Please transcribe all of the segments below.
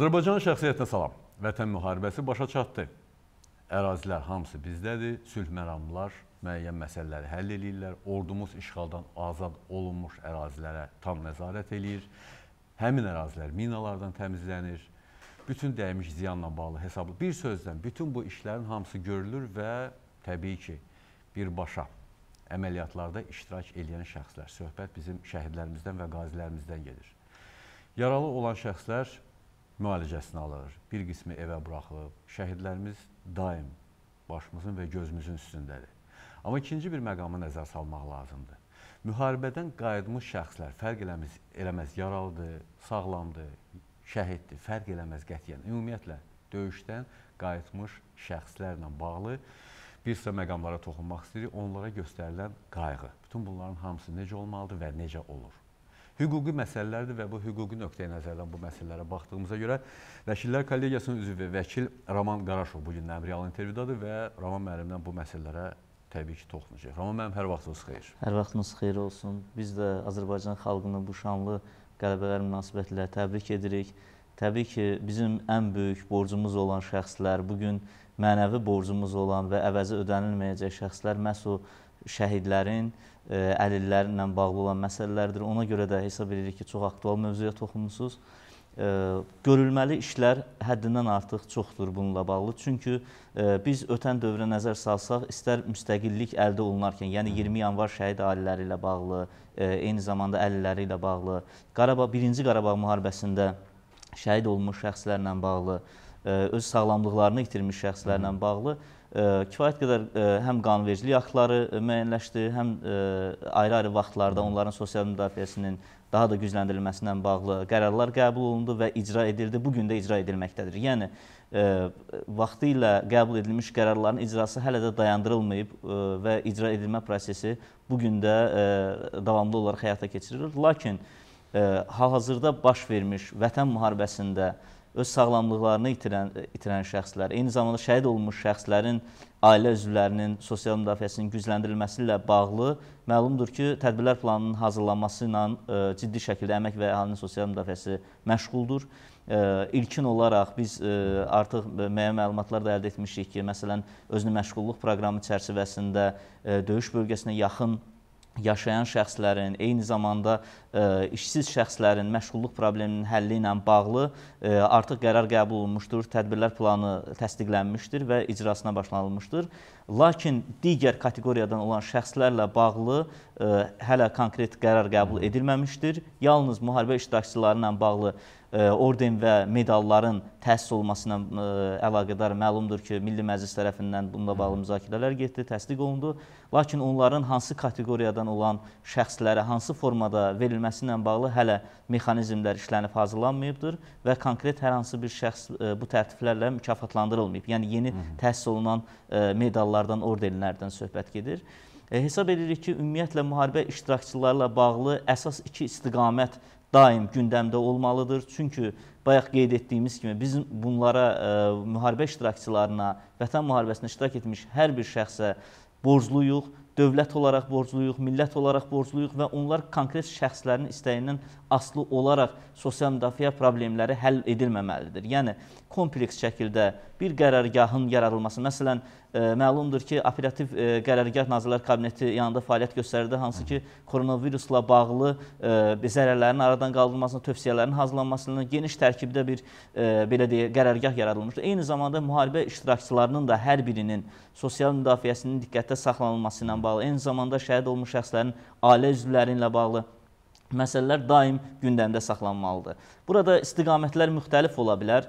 Azərbaycan şəxsiyyətinə salam. Vətən müharibəsi başa çatdı. Ərazilər hamısı bizdədir. Sülh məramlar müəyyən məsələləri həll eləyirlər. Ordumuz işğaldan azad olunmuş ərazilərə tam nəzarət eləyir. Həmin ərazilər minalardan təmizlənir. Bütün dəymiş ziyanla bağlı hesablı bir sözlə bütün bu işlərin hamısı görülür və təbii ki, birbaşa əməliyyatlarda iştirak edən şəxslər, söhbət bizim şəhidlərimizdən və qazilərimizdən gedir. Yaralı olan şəxslər müalicəsini alır, bir qismi evə buraxılıb. Şəhidlərimiz daim başımızın və gözümüzün üstündədir. Amma ikinci bir məqamı nəzər salmaq lazımdır. Müharibədən qayıtmış şəxslər fərq eləməz, eləməz yaralıdır, sağlamdır, şəhiddir, fərq eləməz qətiyyən. Ümumiyyətlə, döyüşdən qayıtmış şəxslərlə bağlı bir sıra məqamlara toxunmaq istəyirik. Onlara göstərilən qayğı. Bütün bunların hamısı necə olmalıdır və necə olur? hüquqi məsələlərdir və bu hüquqi nöqteyi nəzərdən bu məsələlərə baxdığımıza görə Vəkillər Kollegiyasının üzvü vəkil Raman Qaraşov bu gün Nəmriyalı intervyudadır və Raman müəllimdən bu məsələlərə təbii ki, toxunacaq. Raman müəllim, hər vaxtınız xeyir. Hər vaxtınız xeyir olsun. Biz də Azərbaycan xalqını bu şanlı qələbələr münasibətilə təbrik edirik. Təbii ki, bizim ən böyük borcumuz olan şəxslər, bu gün mənəvi borcumuz olan və əvəzi ödənilməyəcək şəxslər məhz o şəhidlərin, E, əlillərlə bağlı olan məsələlərdir. Ona görə də hesab edirik ki, çox aktual mövzuya toxunmusunuz. E, görülməli işlər həddindən artıq çoxdur bununla bağlı. Çünki e, biz ötən dövrə nəzər salsaq, istər müstəqillik əldə olunarkən, yəni 20 yanvar şəhid ailələri ilə bağlı, eyni zamanda əliləri ilə bağlı, Qarabağ, 1-ci Qarabağ müharibəsində şəhid olmuş şəxslərlə bağlı, öz sağlamlıqlarını itirmiş şəxslərlə bağlı, Hı -hı kifayət qədər e, həm qanvericilik haqları e, müəyyənləşdi, həm e, ayrı-ayrı vaxtlarda onların sosial müdafiəsinin daha da gücləndirilməsindən bağlı qərarlar qəbul olundu və icra edildi. Bu gün də icra edilməkdədir. Yəni vaxtı ilə qəbul edilmiş qərarların icrası hələ də dayandırılmayıb və icra edilmə prosesi bu gün də davamlı olaraq həyata keçirilir. Lakin hal-hazırda baş vermiş Vətən müharibəsində öz sağlamlıqlarını itirən, itirən şəxslər, eyni zamanda şəhid olmuş şəxslərin ailə üzvlərinin sosial müdafiəsinin gücləndirilməsi ilə bağlı məlumdur ki, tədbirlər planının hazırlanması ilə ə, e, ciddi şəkildə əmək və əhalinin sosial müdafiəsi məşğuldur. Ə, e, ilkin olaraq biz ə, e, artıq müəyyən məlumatlar da əldə etmişik ki, məsələn, özünü məşğulluq proqramı çərçivəsində ə, döyüş bölgəsinə yaxın yaşayan şəxslərin, eyni zamanda ə, e, işsiz şəxslərin məşğulluq probleminin həlli ilə bağlı ə, e, artıq qərar qəbul olunmuşdur, tədbirlər planı təsdiqlənmişdir və icrasına başlanılmışdır. Lakin digər kateqoriyadan olan şəxslərlə bağlı ə, e, hələ konkret qərar qəbul edilməmişdir. Yalnız müharibə iştirakçıları ilə bağlı ə, orden və medalların təhsil olmasına e, əlaqədar məlumdur ki, Milli Məclis tərəfindən bununla bağlı müzakirələr getdi, təsdiq olundu. Lakin onların hansı kateqoriyadan olan şəxslərə hansı formada verilməsi ilə bağlı hələ mexanizmlər işlənib hazırlanmayıbdır və konkret hər hansı bir şəxs e, bu tərtiflərlə mükafatlandırılmayıb. Yəni yeni təhsil olunan e, medallardan, ordenlərdən söhbət gedir. Hesab edirik ki, ümumiyyətlə müharibə iştirakçılarla bağlı əsas iki istiqamət daim gündəmdə olmalıdır. Çünki bayaq qeyd etdiyimiz kimi biz bunlara ə, e, müharibə iştirakçılarına, vətən müharibəsində iştirak etmiş hər bir şəxsə borcluyuq dövlət olaraq borcluyuq, millət olaraq borcluyuq və onlar konkret şəxslərin istəyindən aslı olaraq sosial müdafiə problemləri həll edilməməlidir. Yəni kompleks şəkildə bir qərargahın yaradılması. Məsələn, ə, e, məlumdur ki, operativ ə, e, qərargah Nazirlər Kabineti yanında fəaliyyət göstərdi, hansı ki, koronavirusla bağlı ə, e, zərərlərin aradan qaldırılmasına, tövsiyələrin hazırlanmasına geniş tərkibdə bir ə, belə deyə qərargah yaradılmışdır. Eyni zamanda müharibə iştirakçılarının da hər birinin sosial müdafiəsinin diqqətdə saxlanılması ilə bağlı, eyni zamanda şəhid olmuş şəxslərin ailə üzvləri ilə bağlı məsələlər daim gündəmdə saxlanmalıdır. Burada istiqamətlər müxtəlif ola bilər.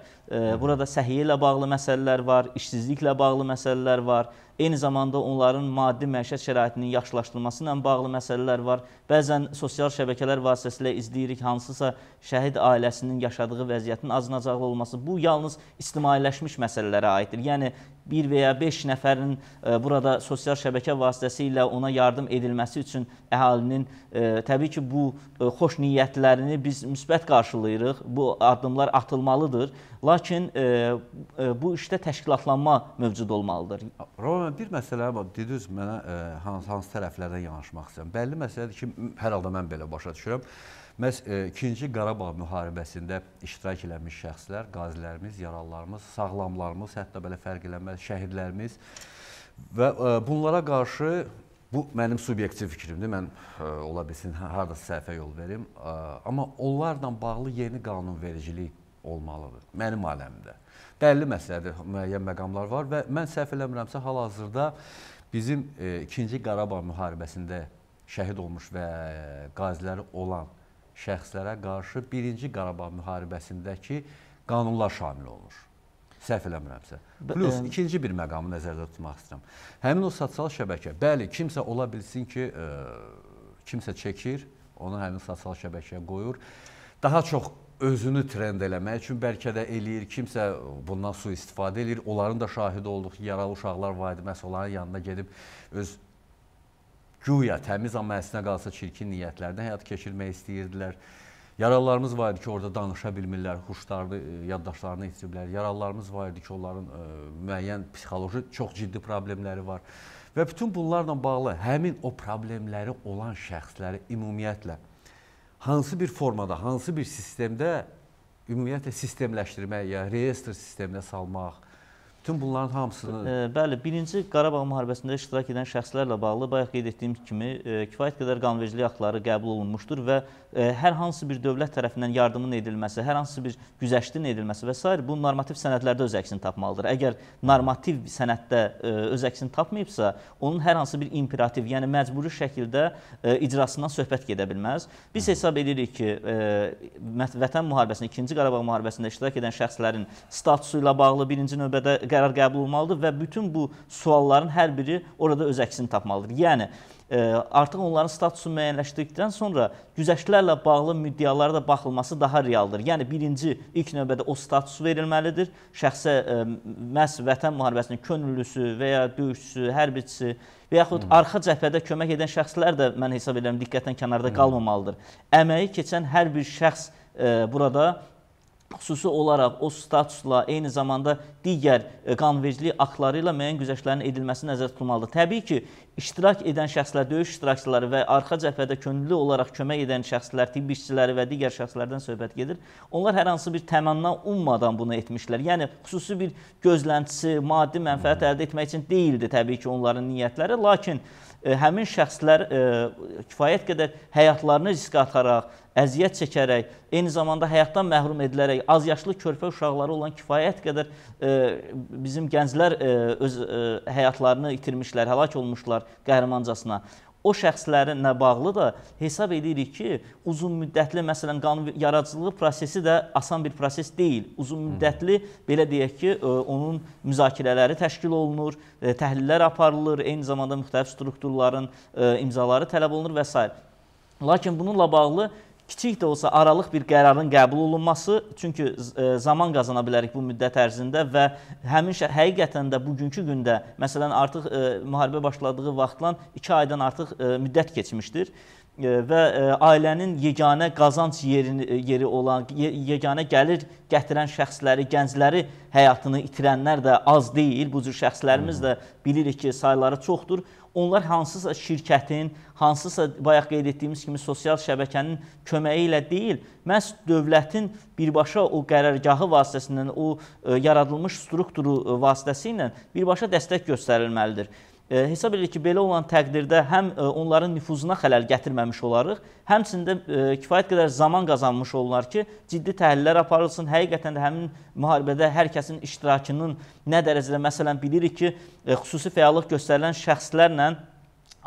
Burada səhiyyə ilə bağlı məsələlər var, işsizliklə bağlı məsələlər var, Eyni zamanda onların maddi məişət şəraitinin yaxşılaşdırılması ilə bağlı məsələlər var. Bəzən sosial şəbəkələr vasitəsilə izləyirik hansısa şəhid ailəsinin yaşadığı vəziyyətin azınacaqlı olması. Bu yalnız ictimailəşmiş məsələlərə aiddir. Yəni bir və ya 5 nəfərin e, burada sosial şəbəkə vasitəsilə ona yardım edilməsi üçün əhalinin e, təbii ki, bu e, xoş niyyətlərini biz müsbət qarşılayırıq. Bu addımlar atılmalıdır. Lakin e, e, bu işdə təşkilatlanma mövcud olmalıdır. Roman, bir məsələ var. Dediniz mənə e, hansı, hansı tərəflərdən yanaşmaq istəyirəm. Bəlli məsələdir ki, hər halda mən belə başa düşürəm. Məs 2-ci Qarabağ müharibəsində iştirak eləmiş şəxslər, qazilərimiz, yaralılarımız, sağlamlarımız, hətta belə fərq eləməz şəhidlərimiz və ə, bunlara qarşı bu mənim subyektiv fikrimdir. Mən ə, ola bilsin hardasa səhvə yol verim, ə, amma onlarla bağlı yeni qanunvericilik olmalıdır mənim aləmdə. Dəlli məsələdir, müəyyən məqamlar var və mən səhv eləmirəmsə hal-hazırda bizim e, 2-ci Qarabağ müharibəsində şəhid olmuş və qaziləri olan şəxslərə qarşı 1-ci Qarabağ müharibəsindəki qanunlar şamil olunur. Səhv eləmirəmsə. Plus ə... E- ikinci bir məqamı nəzərdə tutmaq istəyirəm. Həmin o sosial şəbəkə, bəli, kimsə ola bilsin ki, e, kimsə çəkir, onu həmin sosial şəbəkəyə qoyur. E, daha çox özünü trend eləmək üçün bəlkə də eləyir, kimsə bundan sui-istifadə eləyir. Onların da şahidi olduq ki, yaralı uşaqlar var idi, məhz onların yanına gedib öz güya təmiz amma əslində qalsa çirkin niyyətlərdə həyat keçirmək istəyirdilər. Yaralılarımız var idi ki, orada danışa bilmirlər, huşlarını, e, yaddaşlarını itiriblər. Yaralılarımız var idi ki, onların ə, e, müəyyən psixoloji çox ciddi problemləri var. Və bütün bunlarla bağlı həmin o problemləri olan şəxsləri ümumiyyətlə hansı bir formada, hansı bir sistemdə ümumiyyətlə sistemləşdirmək, ya yəni reyestr sisteminə salmaq, Bütün bunların hamısını... E, bəli, birinci Qarabağ müharibəsində iştirak edən şəxslərlə bağlı bayaq qeyd etdiyim kimi e, kifayət qədər qanvericilik haqları qəbul olunmuşdur və e, hər hansı bir dövlət tərəfindən yardımın edilməsi, hər hansı bir güzəştin edilməsi və s. bu normativ sənədlərdə öz əksini tapmalıdır. Əgər normativ sənəddə e, öz əksini tapmayıbsa, onun hər hansı bir imperativ, yəni məcburi şəkildə e, icrasından söhbət gedə bilməz. Biz hesab edirik ki, e, Vətən müharibəsində, 2-ci Qarabağ müharibəsində iştirak edən şəxslərin statusu ilə bağlı birinci növbədə qərar qəbul olmalıdır və bütün bu sualların hər biri orada öz əksini tapmalıdır. Yəni e, artıq onların statusu müəyyənləşdirdikdən sonra güzəştlərlə bağlı müddialara da baxılması daha realdır. Yəni birinci ilk növbədə o status verilməlidir. Şəxsə e, məhz vətən müharibəsinin könüllüsü və ya döyüşçüsü, hərbiçisi və yaxud hmm. arxa cəbhədə kömək edən şəxslər də mən hesab edirəm diqqətdən kənarda hmm. qalmamalıdır. Əməyi keçən hər bir şəxs e, burada xüsusi olaraq o statusla, eyni zamanda digər e, qanvericilik aktları ilə müəyyən güzəştlərin edilməsi nəzərdə tutulmalıdır. Təbii ki, iştirak edən şəxslər, döyüş iştirakçıları və arxa cəbhədə könüllü olaraq kömək edən şəxslər, tibb işçiləri və digər şəxslərdən söhbət gedir. Onlar hər hansı bir təmanna ummadan bunu etmişlər. Yəni xüsusi bir gözləntisi, maddi mənfəət əldə etmək üçün deyildi təbii ki, onların niyyətləri, lakin e, E, həmin şəxslər e, kifayət qədər həyatlarını riskə ataraq, əziyyət çəkərək, eyni zamanda həyatdan məhrum edilərək, az yaşlı körpə uşaqları olan kifayət qədər e, bizim gənclər öz həyatlarını itirmişlər, həlak olmuşlar qəhrəmancasına o şəxslərinlə bağlı da hesab edirik ki, uzunmüddətli məsələn qanun yaradıcılığı prosesi də asan bir proses deyil. Uzunmüddətli belə deyək ki, e, onun müzakirələri təşkil olunur, e, təhlillər aparılır, eyni zamanda müxtəlif strukturların e, imzaları tələb olunur və s. Lakin bununla bağlı kiçik də olsa aralıq bir qərarın qəbul olunması, çünki e, zaman qazana bilərik bu müddət ərzində və həmin həqiqətən də bugünkü gündə, məsələn, artıq ə, e, müharibə başladığı vaxtdan 2 aydan artıq ə, e, müddət keçmişdir və ailənin yeganə qazanc yerini, yeri olan, yeganə gəlir gətirən şəxsləri, gəncləri həyatını itirənlər də az deyil. Bu cür şəxslərimiz də bilirik ki, sayları çoxdur onlar hansısa şirkətin, hansısa bayaq qeyd etdiyimiz kimi sosial şəbəkənin köməyi ilə deyil, məhz dövlətin birbaşa o qərargahı vasitəsindən, o e, yaradılmış strukturu e, vasitəsi ilə birbaşa dəstək göstərilməlidir. E, hesab edirik ki, belə olan təqdirdə həm e, onların nüfuzuna xələl gətirməmiş olarıq, həmçində e, kifayət qədər zaman qazanmış olurlar ki, ciddi təhlillər aparılsın. Həqiqətən də həmin müharibədə hər kəsin iştirakının nə dərəcədə, məsələn, bilirik ki, xüsusi fəallıq göstərilən şəxslərlə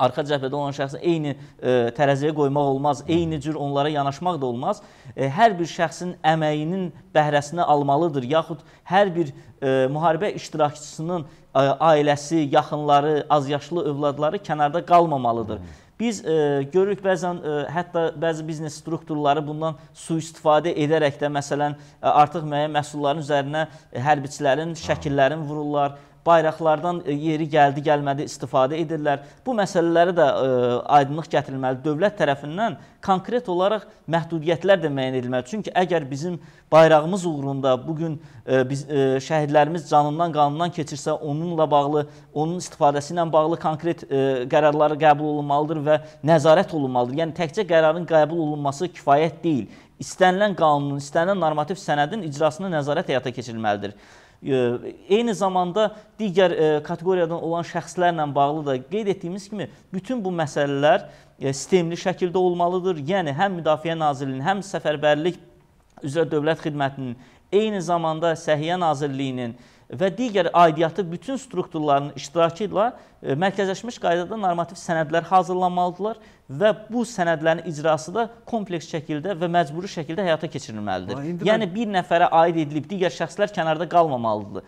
arxa cəbhədə olan şəxsi eyni ə, e, tərəziyə qoymaq olmaz, eyni cür onlara yanaşmaq da olmaz. Ə, e, hər bir şəxsin əməyinin bəhrəsini almalıdır, yaxud hər bir ə, e, müharibə iştirakçısının ə, ailəsi, yaxınları, azyaşlı övladları kənarda qalmamalıdır. Hı. Biz ə, görürük bəzən ə, hətta bəzi biznes strukturları bundan sui-istifadə edərək də məsələn ə, artıq müəyyən məhsulların üzərinə hərbiçilərin şəkillərini vururlar. Ə, bayraqlardan e, yeri gəldi, gəlmədi istifadə edirlər. Bu məsələləri də ə, e, aydınlıq gətirilməli dövlət tərəfindən konkret olaraq məhdudiyyətlər də müəyyən edilməli. Çünki əgər bizim bayrağımız uğrunda bu gün e, biz ə, şəhidlərimiz canından, qanından keçirsə, onunla bağlı, onun istifadəsi ilə bağlı konkret ə, qərarlar qəbul olunmalıdır və nəzarət olunmalıdır. Yəni təkcə qərarın qəbul olunması kifayət deyil istənilən qanunun, istənilən normativ sənədin icrasına nəzarət həyata keçirilməlidir. Eyni zamanda digər kateqoriyadan olan şəxslərlə bağlı da qeyd etdiyimiz kimi bütün bu məsələlər sistemli şəkildə olmalıdır. Yəni həm Müdafiə Nazirliyinin, həm səfərbərlik üzrə dövlət xidmətinin, eyni zamanda Səhiyyə Nazirliyinin və digər aidiyyatı bütün strukturların iştirakı ilə e, mərkəzləşmiş qaydada normativ sənədlər hazırlanmalıdırlar və bu sənədlərin icrası da kompleks şəkildə və məcburi şəkildə həyata keçirilməlidir. Ha, yəni bir nəfərə aid edilib digər şəxslər kənarda qalmamalıdır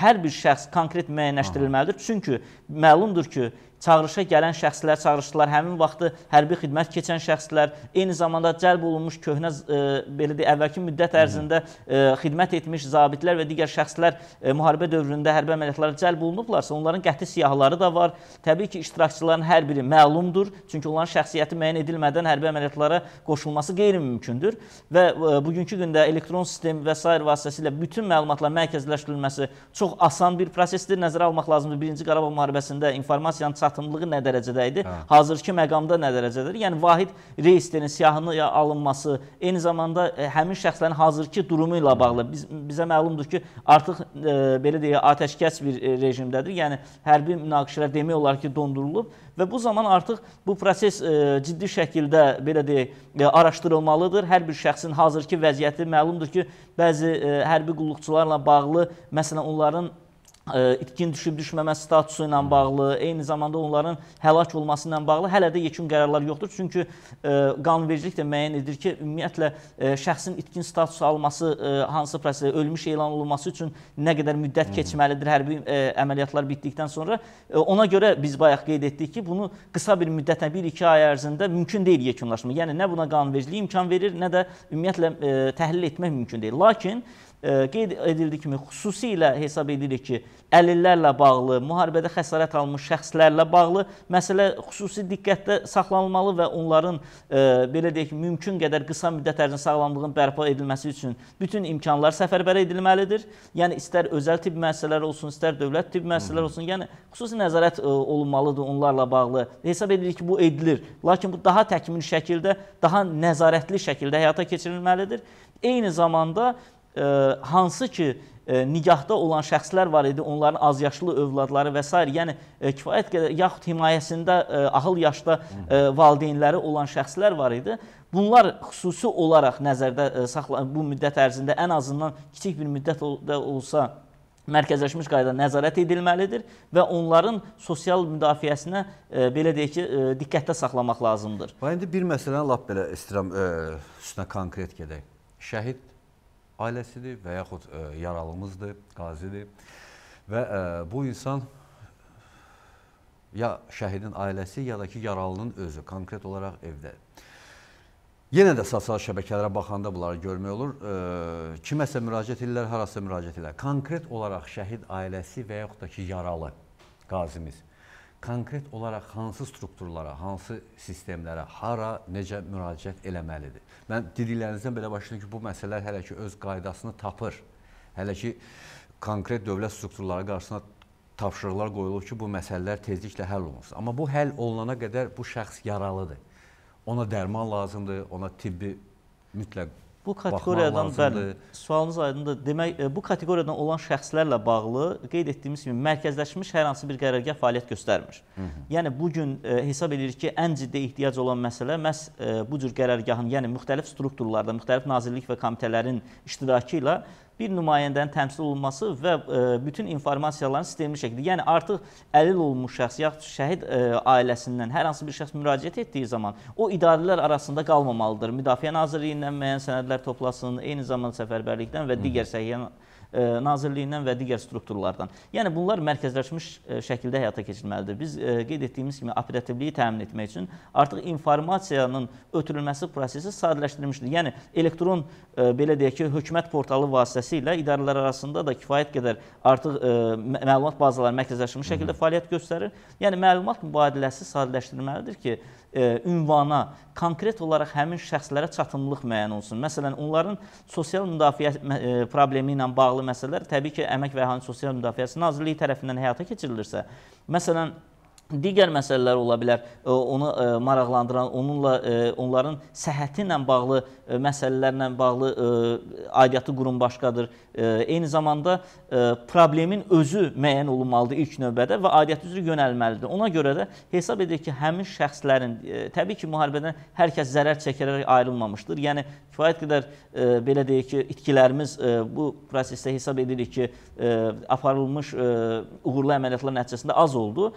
hər bir şəxs konkret müəyyənləşdirilməlidir. Aha. Çünki məlumdur ki, çağırışa gələn şəxslər çağırışdılar. Həmin vaxtı hərbi xidmət keçən şəxslər, eyni zamanda cəlb olunmuş köhnə e, belə deyə əvvəlki müddət ərzində e, xidmət etmiş zabitlər və digər şəxslər e, müharibə dövründə hərbi əməliyyatlara cəlb olunublarsa, onların qəti siyahıları da var. Təbii ki, iştirakçıların hər biri məlumdur, çünki onların şəxsiyyəti müəyyən edilmədən hərbi əməliyyatlara qoşulması qeyri-mümkündür və e, bugünkü gündə elektron sistem və s. vasitəsilə bütün məlumatlar mərkəzləşdirilməsi çox asan bir prosesdir. Nəzərə almaq lazımdır. 1-ci Qarabağ müharibəsində informasiyanın çatımlığı nə dərəcədə idi, hə. hazırki məqamda nə dərəcədədir? Yəni vahid reyestrinin siyahını alınması, eyni zamanda ə, e, həmin şəxslərin hazırki durumu ilə bağlı biz, bizə məlumdur ki, artıq ə, e, belə deyə atəşkəs bir e, rejimdədir. Yəni hərbi münaqişələr demək olar ki, dondurulub və bu zaman artıq bu proses ə, ciddi şəkildə belə deyək ə, araşdırılmalıdır. Hər bir şəxsin hazırki vəziyyəti məlumdur ki, bəzi ə, hərbi qulluqçularla bağlı məsələn onların itkin düşüb düşməmə statusu ilə bağlı, eyni zamanda onların həlak olması ilə bağlı hələ də yekun qərarlar yoxdur. Çünki e, qanunvericilik də müəyyən edir ki, ümumiyyətlə e, şəxsin itkin statusu alması e, hansı prosesə ölmüş elan olunması üçün nə qədər müddət keçməlidir hərbi əməliyyatlar bitdikdən sonra. Ona görə biz bayaq qeyd etdik ki, bunu qısa bir müddətə 1-2 ay ərzində mümkün deyil yekunlaşma. Yəni nə buna qanunvericilik imkan verir, nə də ümumiyyətlə təhlil etmək mümkün deyil. Lakin E, qeyd edildi kimi xüsusilə hesab edirik ki, əlillərlə bağlı, müharibədə xəsarət almış şəxslərlə bağlı məsələ xüsusi diqqətdə saxlanılmalı və onların e, belə deyək ki, mümkün qədər qısa müddət ərzində sağlamlığın bərpa edilməsi üçün bütün imkanlar səfərbər edilməlidir. Yəni istər özəl tibb müəssisələri olsun, istər dövlət tibb müəssisələri olsun, yəni xüsusi nəzarət e, olunmalıdır onlarla bağlı. Hesab edirik ki, bu edilir. Lakin bu daha təkmil şəkildə, daha nəzarətli şəkildə həyata keçirilməlidir. Eyni zamanda e, hansı ki, e, nigahda olan şəxslər var idi, onların azyaşlı övladları və s. Yəni e, kifayət qədər yaxud himayəsində e, ahıl yaşda valideynləri olan şəxslər var idi. Bunlar xüsusi olaraq nəzərdə saxlanıb bu müddət ərzində ən azından kiçik bir müddət olsa mərkəzləşmiş qayda nəzarət edilməlidir və onların sosial müdafiəsinə e, belə deyək ki, e, diqqətdə saxlamaq lazımdır. Və indi bir məsələni lap belə istirəm üstünə konkret gedək. Şəhid ailəsidir və yaxud ə, e, yaralımızdır, qazidir. Və ə, e, bu insan ya şəhidin ailəsi, ya da ki, yaralının özü konkret olaraq evdədir. Yenə də sosial şəbəkələrə baxanda bunları görmək olur. E, kiməsə müraciət edirlər, harasa müraciət edirlər. Konkret olaraq şəhid ailəsi və yaxud da ki, yaralı qazimiz konkret olaraq hansı strukturlara, hansı sistemlərə, hara, necə müraciət eləməlidir? Mən dediklərinizdən belə başlayıram ki, bu məsələlər hələ ki öz qaydasını tapır. Hələ ki konkret dövlət strukturları qarşısına tapşırıqlar qoyulub ki, bu məsələlər tezliklə həll olunsun. Amma bu həll olunana qədər bu şəxs yaralıdır. Ona dərman lazımdır, ona tibbi mütləq Bu kateqoriyadan bəli, sualınız aydındır. Demək, e, bu kateqoriyadan olan şəxslərlə bağlı qeyd etdiyimiz kimi mərkəzləşmiş hər hansı bir qərargah fəaliyyət göstərmir. Hı -hı. Yəni bu gün e, hesab edirik ki, ən ciddi ehtiyac olan məsələ məhz e, bu cür qərargahın, yəni müxtəlif strukturlarda, müxtəlif nazirlik və komitələrin iştirakı ilə bir nümayəndənin təmsil olunması və e, bütün informasiyaların sistemli şəkildə, yəni artıq əlil olmuş şəxs yaxud şəhid e, ailəsindən hər hansı bir şəxs müraciət etdiyi zaman o idarələr arasında qalmamalıdır. Müdafiə Nazirliyindən müəyyən sənədlər toplasın, eyni zamanda səfərbərlikdən və digər səhiyyə E, nazirliyindən və digər strukturlardan. Yəni bunlar mərkəzləşmiş e, şəkildə həyata keçirilməlidir. Biz e, qeyd etdiyimiz kimi operativliyi təmin etmək üçün artıq informasiyanın ötürülməsi prosesi sadələşdirilmişdir. Yəni elektron belə deyək ki, hökumət portalı vasitəsilə idarələr arasında da kifayət qədər artıq məlumat bazaları mərkəzləşmiş şəkildə fəaliyyət göstərir. Yəni məlumat mübadiləsi sadələşdirilməlidir ki, e, ünvana, konkret olaraq həmin şəxslərə çatımlılıq müəyyən olsun. Məsələn, onların sosial müdafiə e, problemi ilə bağlı məsələlər təbii ki, Əmək və Əhalinin Sosial Müdafiəsi Nazirliyi tərəfindən həyata keçirilirsə, məsələn, Digər məsələlər ola bilər. E, onu e, maraqlandıran, onunla e, onların səhhəti ilə bağlı məsələlərlə bağlı aidiyyatı qurum başqadır. Eyni zamanda problemin özü müəyyən olunmalıdır ilk növbədə və aidiyyəti üzrə yönəlməlidir. Ona görə də hesab edir ki, həmin şəxslərin təbii ki, müharibədən hər kəs zərər çəkərək ayrılmamışdır. Yəni kifayət qədər belə deyək ki, itkilərimiz bu prosesdə hesab edirik ki, aparılmış uğurlu əməliyyatlar nəticəsində az oldu.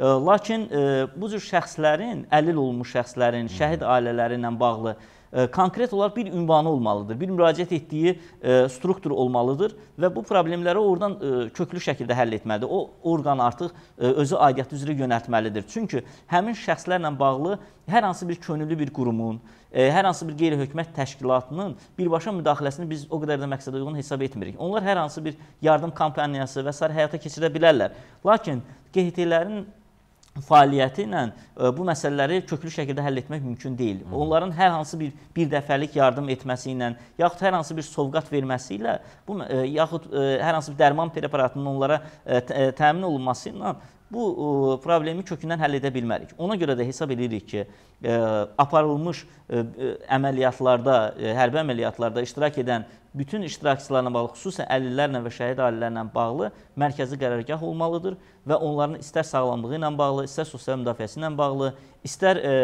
Lakin e, bu cür şəxslərin, əlil olmuş şəxslərin, şəhid ailələri ilə bağlı e, konkret olaraq bir ünvanı olmalıdır, bir müraciət etdiyi e, struktur olmalıdır və bu problemləri oradan köklü şəkildə həll etməlidir. O orqan artıq özü aidiyyəti üzrə yönəltməlidir. Çünki həmin şəxslərlə bağlı hər hansı bir könüllü bir qurumun, hər hansı bir qeyri-hökumət təşkilatının birbaşa müdaxiləsini biz o qədər də məqsədə uyğun hesab etmirik. Onlar hər hansı bir yardım kampaniyası və s. həyata keçirə bilərlər. Lakin QHT-lərin fəaliyyəti ilə e, bu məsələləri köklü şəkildə həll etmək mümkün deyil. Hı. Onların hər hansı bir bir dəfəlik yardım etməsi ilə, yaxud hər hansı bir sovqat verməsi ilə, bu e, yaxud e, hər hansı bir dərman preparatının onlara təmin olunması ilə bu ə, e, problemi kökündən həll edə bilmərik. Ona görə də hesab edirik ki, ə, e, aparılmış ə, e, əməliyyatlarda, ə, hərbi əməliyyatlarda iştirak edən bütün iştirakçılarla bağlı, xüsusən əlillərlə və şəhid ailələrlə bağlı mərkəzi qərargah olmalıdır və onların istər sağlamlığı ilə bağlı, istər sosial müdafiəsi ilə bağlı, istər ə,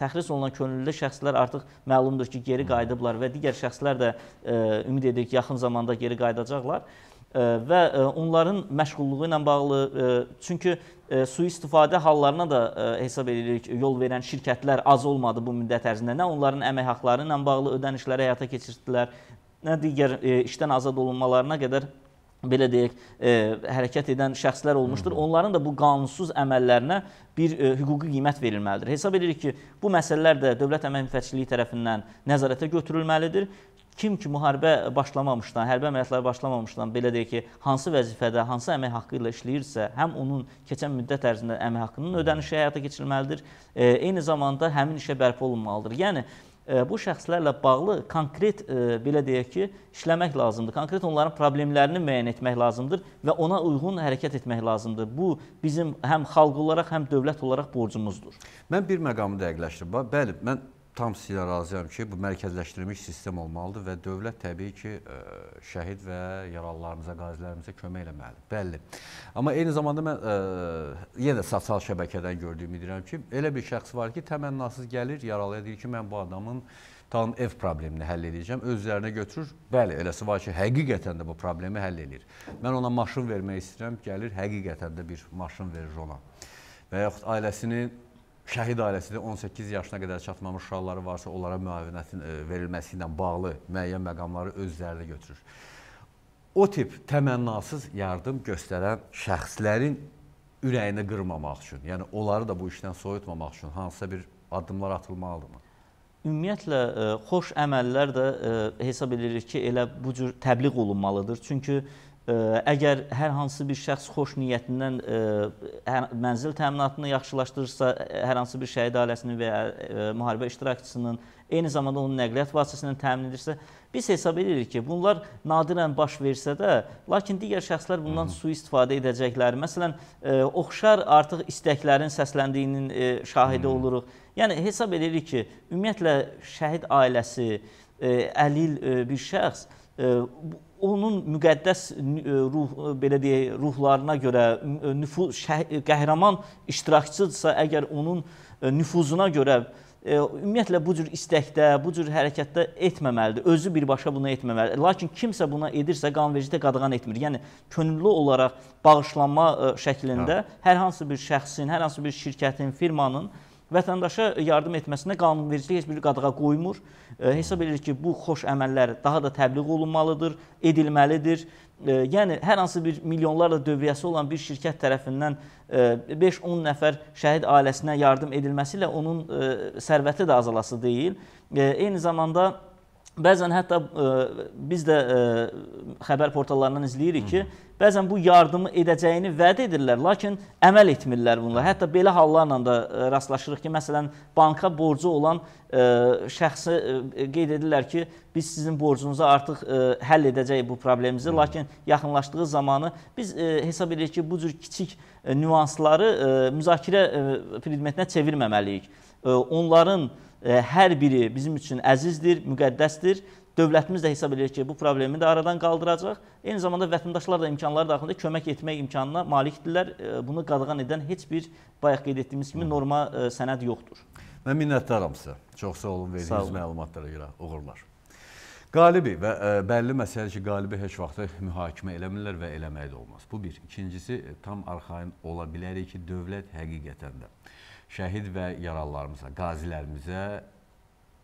təxris olunan könüllü şəxslər artıq məlumdur ki, geri qayıdıblar və digər şəxslər də ə, ümid edir ki, yaxın zamanda geri qayıdacaqlar və e, onların məşğulluğu ilə bağlı e, çünki e, sui-istifadə hallarına da hesab edirik. Yol verən şirkətlər az olmadı bu müddət ərzində. Nə onların əmək haqqları ilə bağlı ödənişləri həyata keçirdilər, nə digər işdən azad olunmalarına qədər belə deyək, e, hərəkət edən şəxslər olmuşdur. Onların da bu qanunsuz əməllərinə bir e, hüquqi qiymət verilməlidir. Hesab edirik ki, bu məsələlər də Dövlət Əmək Müfətçiliyi tərəfindən nəzarətə götürülməlidir kim ki müharibə başlamamışdan, hərbi əməliyyatlar başlamamışdan, belə deyək ki, hansı vəzifədə, hansı əmək haqqı ilə işləyirsə, həm onun keçən müddət ərzində əmək haqqının ödənişi həyata keçirilməlidir, e, eyni zamanda həmin işə bərpa olunmalıdır. Yəni, e, bu şəxslərlə bağlı konkret, e, belə deyək ki, işləmək lazımdır. Konkret onların problemlərini müəyyən etmək lazımdır və ona uyğun hərəkət etmək lazımdır. Bu, bizim həm xalq olaraq, həm dövlət olaraq borcumuzdur. Mən bir məqamı dəqiqləşdirəm. Bəli, mən tam sizlə razıyam ki, bu mərkəzləşdirilmiş sistem olmalıdır və dövlət təbii ki, ə, e, şəhid və yaralılarımıza, qazilərimizə kömək eləməlidir. Bəlli. Amma eyni zamanda mən ə, e, yenə də sosial şəbəkədən gördüyümü deyirəm ki, elə bir şəxs var ki, təmənnasız gəlir, yaralıya deyir ki, mən bu adamın tam ev problemini həll edəcəm, öz üzərinə götürür. Bəli, eləsi var ki, həqiqətən də bu problemi həll edir. Mən ona maşın vermək istəyirəm, gəlir, həqiqətən də bir maşın verir ona. Və yaxud ailəsini şəhid ailəsi də 18 yaşına qədər çatmamış uşaqları varsa, onlara müavinətin e, verilməsi ilə bağlı müəyyən məqamları özlərində götürür. O tip təmənnasız yardım göstərən şəxslərin ürəyini qırmamaq üçün, yəni onları da bu işdən soyutmamaq üçün hansısa bir addımlar atılmalıdırmı? Ümumiyyətlə e, xoş əməllər də e, hesab edirik ki, elə bu cür təbliğ olunmalıdır. Çünki əgər hər hansı bir şəxs xoş niyyətindən e, ə, mənzil təminatını yaxşılaşdırırsa, hər hansı bir şəhid ailəsinin və ya ə, e, müharibə iştirakçısının, eyni zamanda onun nəqliyyat vasitəsindən təmin edirsə, biz hesab edirik ki, bunlar nadirən baş versə də, lakin digər şəxslər bundan sui-istifadə edəcəklər. Məsələn, ə, e, oxşar artıq istəklərin səsləndiyinin ə, şahidi Hı. oluruq. Yəni hesab edirik ki, ümumiyyətlə şəhid ailəsi, ə, əlil ə, bir şəxs ə, onun müqəddəs e, ruh e, belə deyək ruhlarına görə e, nüfuz qəhrəman iştirakçıdırsa, əgər onun nüfuzuna görə ümumiyyətlə bu cür istəkdə, bu cür hərəkətdə etməməlidir. Özü birbaşa bunu etməməlidir. Lakin kimsə buna edirsə, qanvericidə qadağan etmir. Yəni könüllü olaraq bağışlanma şəklində hə. hər hansı bir şəxsin, hər hansı bir şirkətin, firmanın vətəndaşa yardım etməsinə qanunvericilik heç bir qadağa qoymur. E, hesab edir ki, bu xoş əməllər daha da təbliğ olunmalıdır, edilməlidir. E, yəni hər hansı bir milyonlarla dövriyyəsi olan bir şirkət tərəfindən 5-10 e, nəfər şəhid ailəsinə yardım edilməsi ilə onun e, sərvəti də azalası deyil. E, eyni zamanda Bəzən hətta ə, e, biz də ə, e, xəbər portallarından izləyirik ki, bəzən bu yardımı edəcəyini vəd edirlər, lakin əməl etmirlər bunlar. Hətta belə hallarla da ə, e, rastlaşırıq ki, məsələn, banka borcu olan ə, şəxsi ə, qeyd edirlər ki, biz sizin borcunuzu artıq ə, həll edəcəyik bu problemimizi, Hı. lakin yaxınlaşdığı zamanı biz ə, hesab edirik ki, bu cür kiçik ə, nüansları ə, müzakirə ə, predmetinə çevirməməliyik. Ə, onların ə, E, hər biri bizim üçün əzizdir, müqəddəsdir. Dövlətimiz də hesab edir ki, bu problemi də aradan qaldıracaq. Eyni zamanda vətəndaşlar da imkanları daxilində kömək etmək imkanına malikdirlər. E, bunu qadağan edən heç bir bayaq qeyd etdiyimiz kimi norma e, sənəd yoxdur. Mən minnətdaram sizə. Çox sağ olun verdiyiniz məlumatlara görə. Uğurlar. Qalibi və bəlli məsələ ki, qalibi heç vaxtı mühakimə eləmirlər və eləmək də olmaz. Bu bir. İkincisi, tam arxain ola bilərik ki, dövlət həqiqətən də şəhid və yaralılarımıza, qazilərimizə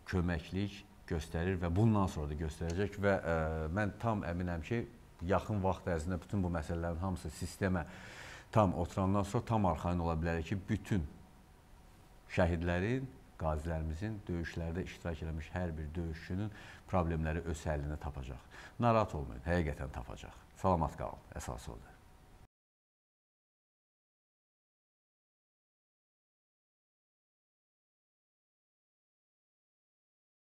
köməklik göstərir və bundan sonra da göstərəcək və ə, e, mən tam əminəm ki, yaxın vaxt ərzində bütün bu məsələlərin hamısı sistemə tam oturandan sonra tam arxain ola bilərik ki, bütün şəhidlərin, qazilərimizin döyüşlərdə iştirak eləmiş hər bir döyüşçünün problemləri öz həllini tapacaq. Narahat olmayın, həqiqətən tapacaq. Salamat qalın, əsas odur.